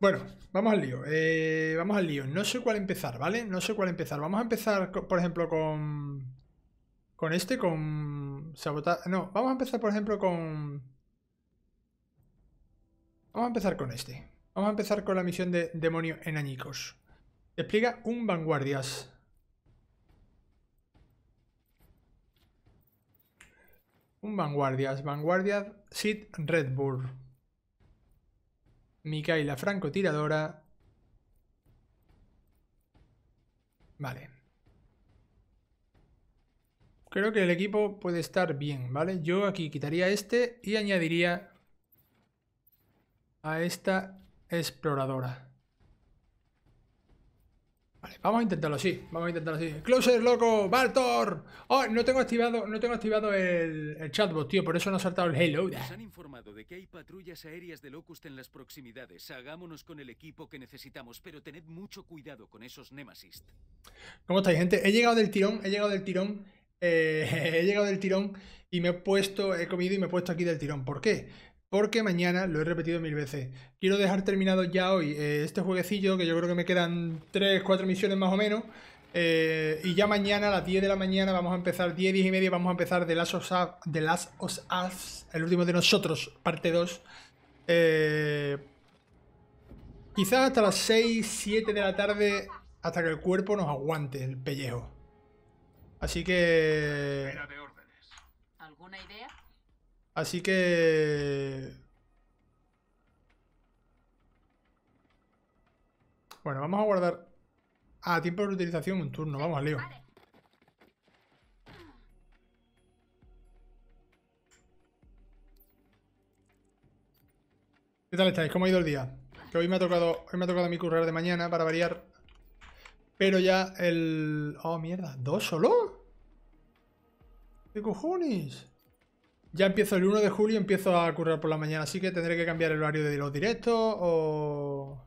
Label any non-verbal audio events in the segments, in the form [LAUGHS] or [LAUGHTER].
Bueno, vamos al lío. Eh, vamos al lío. No sé cuál empezar, ¿vale? No sé cuál empezar. Vamos a empezar, por ejemplo, con... Con este, con... Sabotaje... No, vamos a empezar, por ejemplo, con... Vamos a empezar con este. Vamos a empezar con la misión de demonio en añicos Despliega un vanguardias. Un vanguardias. Vanguardias Sid Bull y la francotiradora. Vale. Creo que el equipo puede estar bien, ¿vale? Yo aquí quitaría este y añadiría a esta exploradora. Vale, vamos a intentarlo así, vamos a intentarlo así. Closer, loco, Baltor. Oh, no tengo activado, no tengo activado el, el chatbot, tío, por eso no ha saltado el hello. Se han informado de que hay patrullas aéreas de Locust en las proximidades. Hagámonos con el equipo que necesitamos, pero tened mucho cuidado con esos Nemesis. ¿Cómo estáis, gente? He llegado del tirón, he llegado del tirón, eh, [LAUGHS] he llegado del tirón y me he puesto, he comido y me he puesto aquí del tirón. ¿Por qué? porque mañana lo he repetido mil veces. Quiero dejar terminado ya hoy eh, este jueguecillo, que yo creo que me quedan 3, 4 misiones más o menos. Eh, y ya mañana a las 10 de la mañana vamos a empezar, 10, 10 y media, vamos a empezar The Last of Us, el último de nosotros, parte 2. Eh, quizás hasta las 6, 7 de la tarde, hasta que el cuerpo nos aguante el pellejo. Así que... ¿Alguna idea? Así que... Bueno, vamos a guardar a tiempo de utilización un turno. Vamos Leo. ¿Qué tal estáis? ¿Cómo ha ido el día? Que hoy me ha tocado, hoy me ha tocado mi currar de mañana para variar. Pero ya el... Oh, mierda. ¿Dos solo? ¿Qué cojones? Ya empiezo el 1 de julio, y empiezo a currar por la mañana, así que tendré que cambiar el horario de los directos o...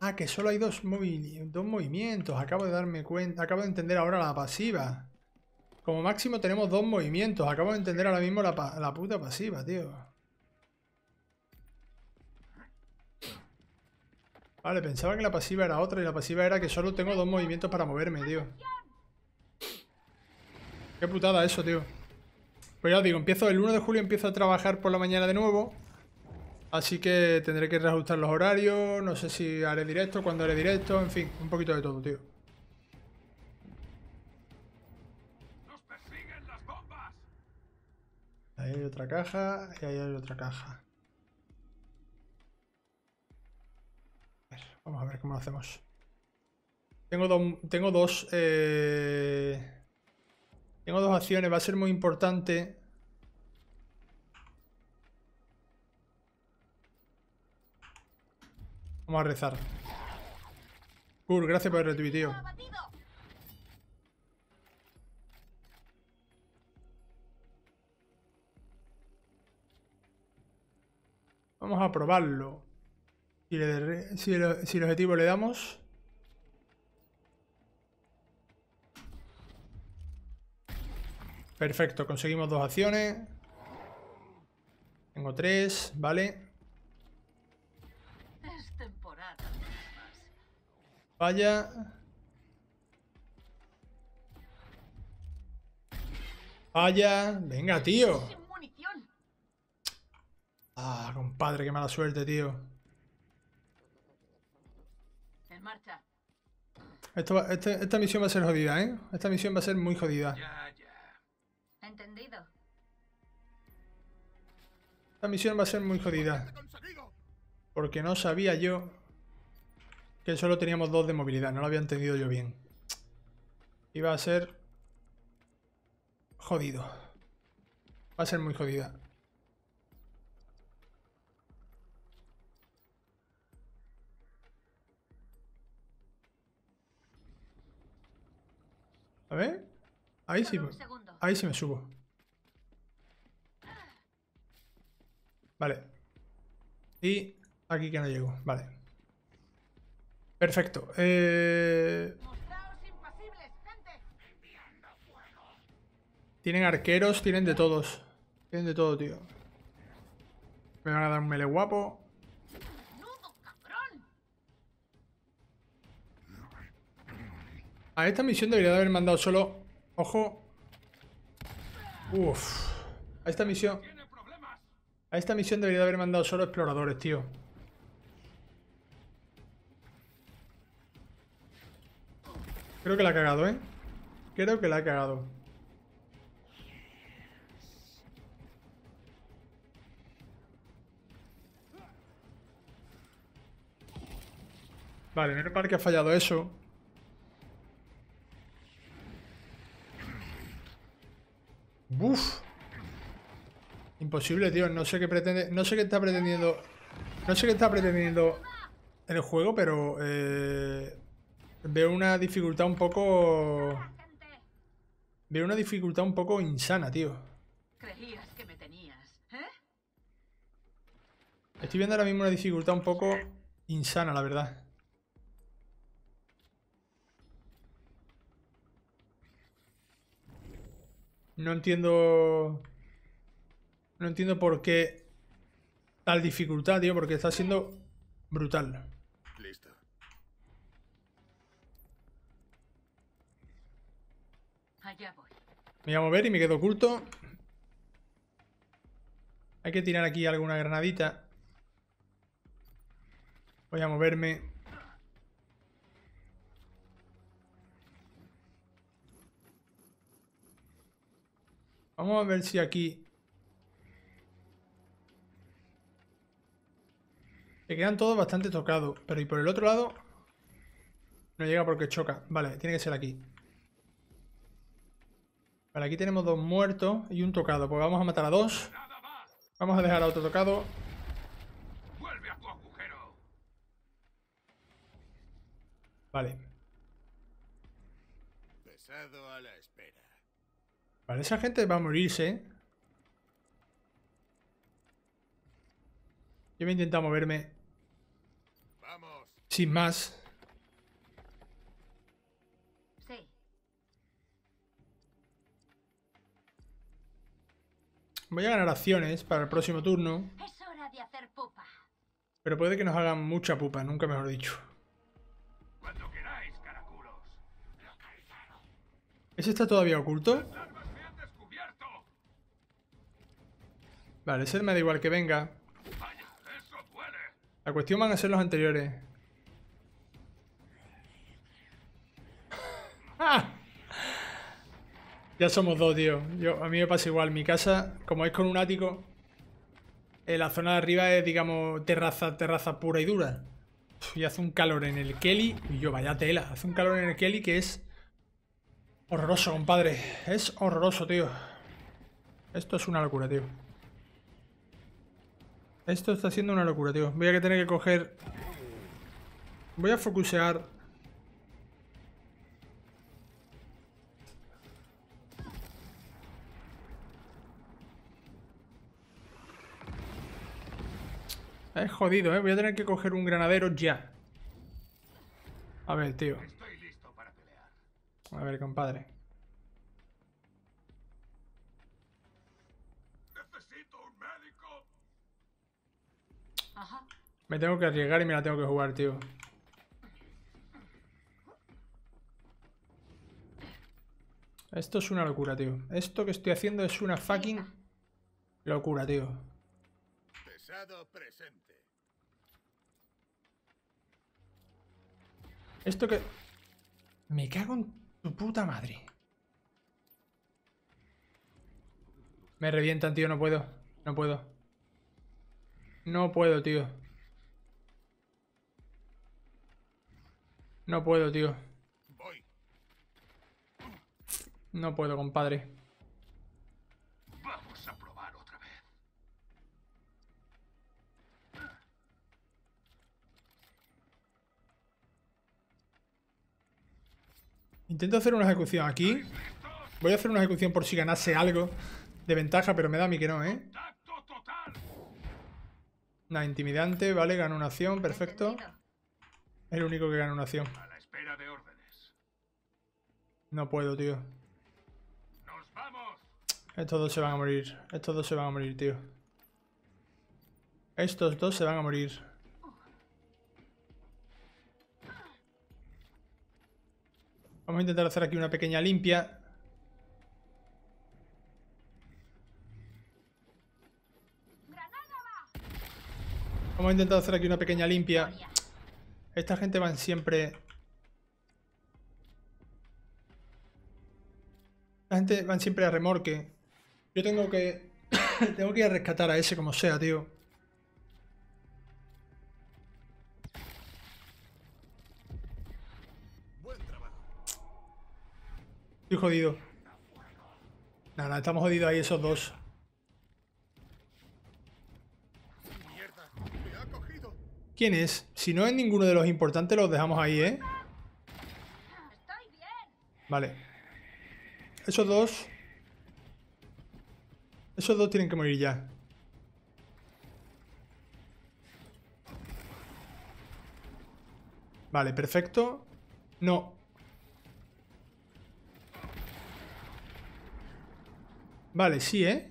Ah, que solo hay dos, dos movimientos, acabo de darme cuenta, acabo de entender ahora la pasiva. Como máximo tenemos dos movimientos, acabo de entender ahora mismo la, la puta pasiva, tío. Vale, pensaba que la pasiva era otra y la pasiva era que solo tengo dos movimientos para moverme, tío. Qué putada eso, tío. Pues ya os digo, empiezo el 1 de julio empiezo a trabajar por la mañana de nuevo. Así que tendré que reajustar los horarios, no sé si haré directo, cuándo haré directo, en fin, un poquito de todo, tío. Ahí hay otra caja y ahí hay otra caja. A ver, vamos a ver cómo lo hacemos. Tengo, tengo dos... Eh... Tengo dos acciones, va a ser muy importante. Vamos a rezar. Cool, gracias por el retuiteo. Vamos a probarlo. si el objetivo le damos... Perfecto, conseguimos dos acciones. Tengo tres, vale. Vaya. Vaya. Venga, tío. Ah, compadre, qué mala suerte, tío. En marcha. Este, esta misión va a ser jodida, ¿eh? Esta misión va a ser muy jodida. Entendido. Esta misión va a ser muy jodida. Porque no sabía yo que solo teníamos dos de movilidad. No lo había entendido yo bien. Iba a ser jodido. Va a ser muy jodida. A ver. Ahí sí ahí sí me subo. Vale. Y aquí que no llego. Vale. Perfecto. Eh, tienen arqueros, tienen de todos. Tienen de todo, tío. Me van a dar un mele guapo. A esta misión debería de haber mandado solo... Ojo. Uf. A esta misión... A esta misión debería haber mandado solo exploradores, tío. Creo que la ha cagado, ¿eh? Creo que la ha cagado. Vale, en el parque ha fallado eso. Uff Imposible, tío. No sé qué pretende. No sé qué está pretendiendo. No sé qué está pretendiendo el juego, pero eh, veo una dificultad un poco. Veo una dificultad un poco insana, tío. ¿eh? Estoy viendo ahora mismo una dificultad un poco insana, la verdad. No entiendo... No entiendo por qué tal dificultad, tío, porque está siendo brutal. Listo. Me voy a mover y me quedo oculto. Hay que tirar aquí alguna granadita. Voy a moverme. Vamos a ver si aquí... Se quedan todos bastante tocados. Pero y por el otro lado... No llega porque choca. Vale, tiene que ser aquí. Vale, aquí tenemos dos muertos y un tocado. Pues vamos a matar a dos. Vamos a dejar a otro tocado. Vale. Pesado Vale, esa gente va a morirse. Yo me a intentar moverme. Sin más. Voy a ganar acciones para el próximo turno. Pero puede que nos hagan mucha pupa, nunca mejor dicho. Cuando queráis, caraculos. Ese está todavía oculto. Vale, ese me da igual que venga. La cuestión van a ser los anteriores. ¡Ah! Ya somos dos, tío. Yo, a mí me pasa igual. Mi casa, como es con un ático, la zona de arriba es, digamos, terraza, terraza pura y dura. y hace un calor en el Kelly. Y yo, vaya tela. Hace un calor en el Kelly que es horroroso, compadre. Es horroroso, tío. Esto es una locura, tío. Esto está siendo una locura, tío. Voy a tener que coger... Voy a focusear... Es jodido, ¿eh? Voy a tener que coger un granadero ya. A ver, tío. A ver, compadre. Me tengo que arriesgar y me la tengo que jugar, tío. Esto es una locura, tío. Esto que estoy haciendo es una fucking locura, tío. Pesado presente. Esto que... Me cago en tu puta madre. Me revientan, tío. No puedo. No puedo. No puedo, tío. No puedo, tío. No puedo, compadre. a Intento hacer una ejecución aquí. Voy a hacer una ejecución por si ganase algo de ventaja, pero me da a mí que no, ¿eh? Nada, intimidante, vale, gano una acción, perfecto. Es El único que gana una acción. No puedo, tío. ¡Nos vamos! Estos dos se van a morir. Estos dos se van a morir, tío. Estos dos se van a morir. Vamos a intentar hacer aquí una pequeña limpia. Vamos a intentar hacer aquí una pequeña limpia. Esta gente van siempre... La gente van siempre a remorque. Yo tengo que... [COUGHS] tengo que ir a rescatar a ese como sea, tío. Estoy jodido. Nada, estamos jodidos ahí esos dos. ¿Quién es? Si no es ninguno de los importantes, los dejamos ahí, ¿eh? Vale. Esos dos... Esos dos tienen que morir ya. Vale, perfecto. No. Vale, sí, ¿eh?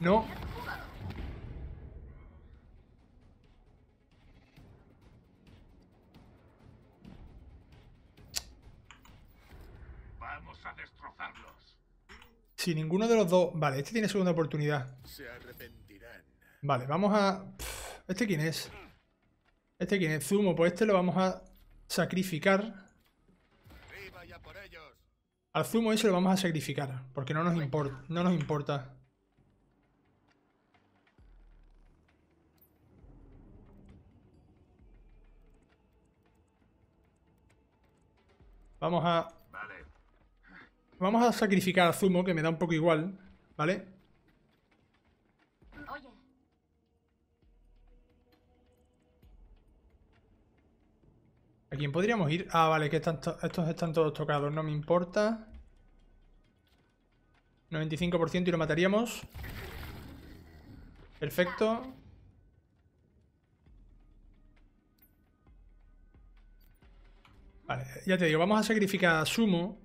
No. Vamos a destrozarlos. Si ninguno de los dos... Vale, este tiene segunda oportunidad. Se arrepentirán. Vale, vamos a... ¿Este quién es? ¿Este quién es? Zumo, pues este lo vamos a sacrificar. Al Zumo ese lo vamos a sacrificar, porque no nos, importa, no nos importa. Vamos a... Vamos a sacrificar a Zumo, que me da un poco igual, ¿vale? ¿A quién podríamos ir? Ah, vale, que están estos están todos tocados, no me importa. 95% y lo mataríamos. Perfecto. Vale, ya te digo, vamos a sacrificar a Sumo.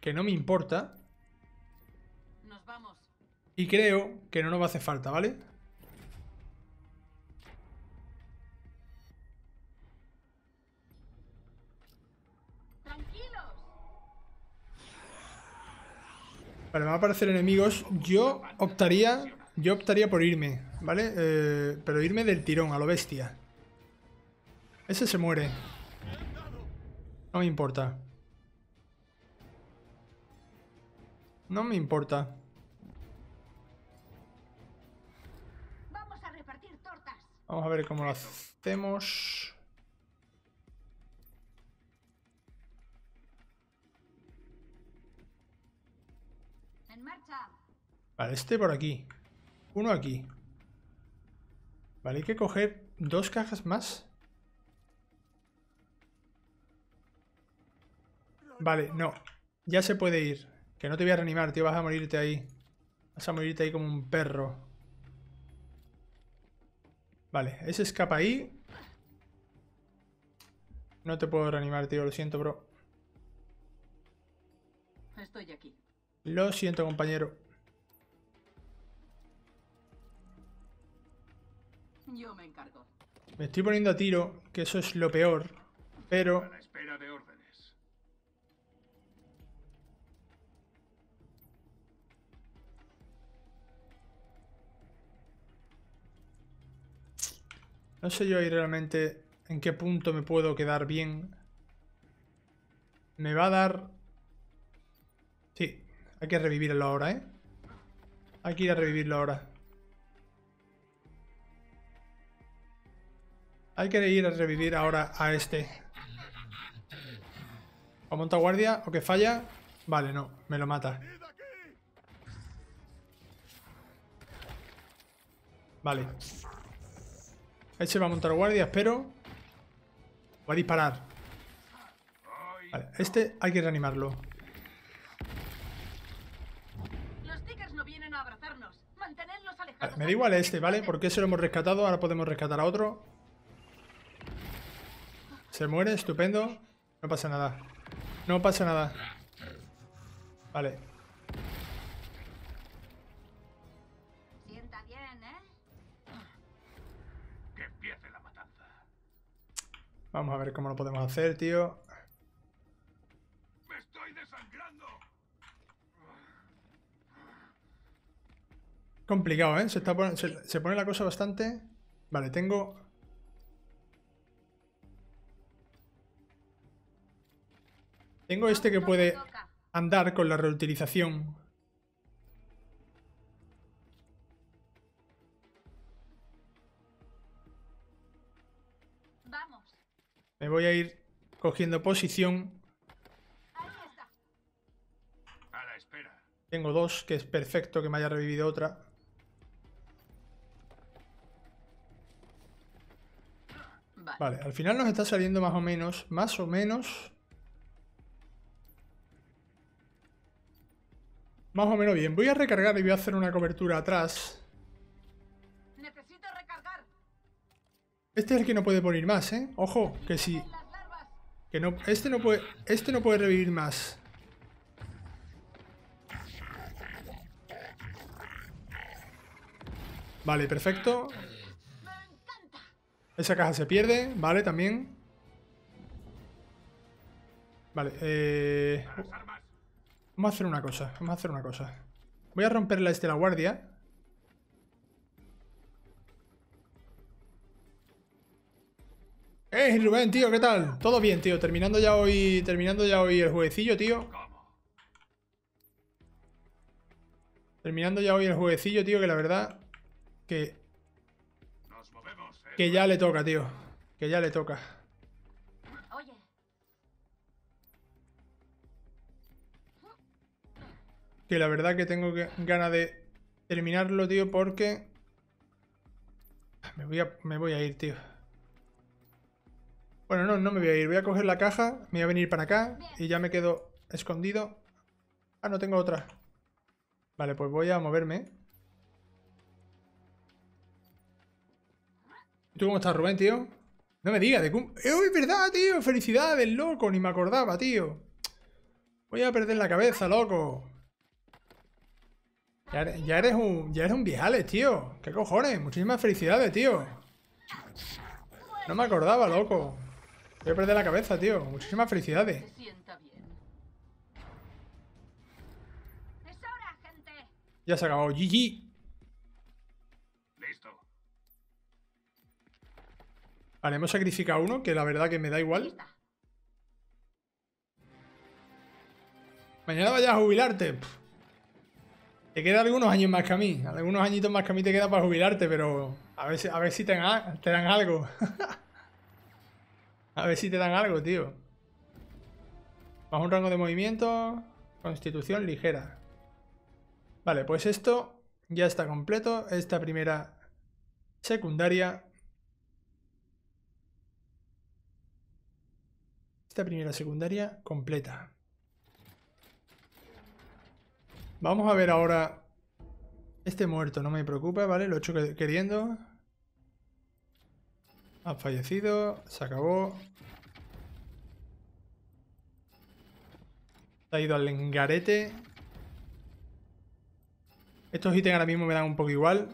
Que, no me importa. Y creo que no nos va a hacer falta, ¿vale? Vale, me van a aparecer enemigos. Yo optaría. Yo optaría por irme, ¿vale? Eh, pero irme del tirón, a lo bestia. Ese se muere. No me importa. No me importa. Vamos a repartir tortas. Vamos a ver cómo lo hacemos. Vale, este por aquí. Uno aquí. Vale, hay que coger dos cajas más. Vale, no. Ya se puede ir. Que no te voy a reanimar, tío. Vas a morirte ahí. Vas a morirte ahí como un perro. Vale, ese escapa ahí. No te puedo reanimar, tío. Lo siento, bro. Estoy aquí. Lo siento, compañero. Yo me encargo. Me estoy poniendo a tiro, que eso es lo peor. Pero No sé yo ahí realmente en qué punto me puedo quedar bien. Me va a dar... Sí, hay que revivirlo ahora, ¿eh? Hay que ir a revivirlo ahora. Hay que ir a revivir ahora a este. O monta guardia, o que falla. Vale, no, me lo mata. Vale. Ahí se va a montar guardia, espero. Voy a disparar. Vale, este hay que reanimarlo. me da igual este, ¿vale? Porque ese lo hemos rescatado. Ahora podemos rescatar a otro. Se muere, estupendo. No pasa nada. No pasa nada. Vale. Vamos a ver cómo lo podemos hacer, tío. ¡Me estoy desangrando! Complicado, ¿eh? Se, se pone la cosa bastante... Vale, tengo... Tengo este que puede andar con la reutilización. Me voy a ir cogiendo posición. Tengo dos, que es perfecto que me haya revivido otra. Vale. vale, al final nos está saliendo más o menos, más o menos... Más o menos bien. Voy a recargar y voy a hacer una cobertura atrás. Este es el que no puede morir más, ¿eh? Ojo, que si... Que no... Este no puede... Este no puede revivir más. Vale, perfecto. Esa caja se pierde, vale, también. Vale, eh... Vamos a hacer una cosa, vamos a hacer una cosa. Voy a romperle a este la guardia. ¡Eh, Rubén, tío! ¿Qué tal? Todo bien, tío. Terminando ya hoy. Terminando ya hoy el jueguecillo, tío. Terminando ya hoy el jueguecillo, tío, que la verdad. Que. Que ya le toca, tío. Que ya le toca. Que la verdad que tengo ganas de terminarlo, tío, porque. voy me voy a ir, tío. Bueno, no, no me voy a ir. Voy a coger la caja, me voy a venir para acá y ya me quedo escondido. Ah, no tengo otra. Vale, pues voy a moverme. ¿Tú cómo estás, Rubén, tío? No me digas de ¡Eh, es verdad, tío! ¡Felicidades, loco! Ni me acordaba, tío. Voy a perder la cabeza, loco. Ya eres, un... Ya eres un viejales, tío. ¿Qué cojones? Muchísimas felicidades, tío. No me acordaba, loco. Voy a perder la cabeza, tío. Muchísimas felicidades. Ya se ha acabado. GG. Listo. Vale, hemos sacrificado uno, que la verdad que me da igual. Mañana vayas a jubilarte. Te queda algunos años más que a mí. Algunos añitos más que a mí te queda para jubilarte, pero a ver si, a ver si te, dan, te dan algo. [LAUGHS] A ver si te dan algo, tío. Bajo un rango de movimiento. Constitución ligera. Vale, pues esto ya está completo. Esta primera secundaria. Esta primera secundaria completa. Vamos a ver ahora... Este muerto no me preocupa, ¿vale? Lo he hecho queriendo. Ha fallecido, se acabó. Se ha ido al lengarete. Estos ítems ahora mismo me dan un poco igual.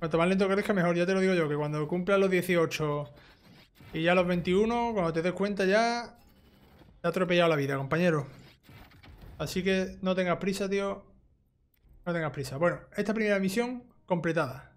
Cuanto más lento crezca, mejor. Ya te lo digo yo, que cuando cumplas los 18 y ya los 21, cuando te des cuenta ya... Te ha atropellado la vida, compañero. Así que no tengas prisa, tío. No tengas prisa. Bueno, esta primera misión completada.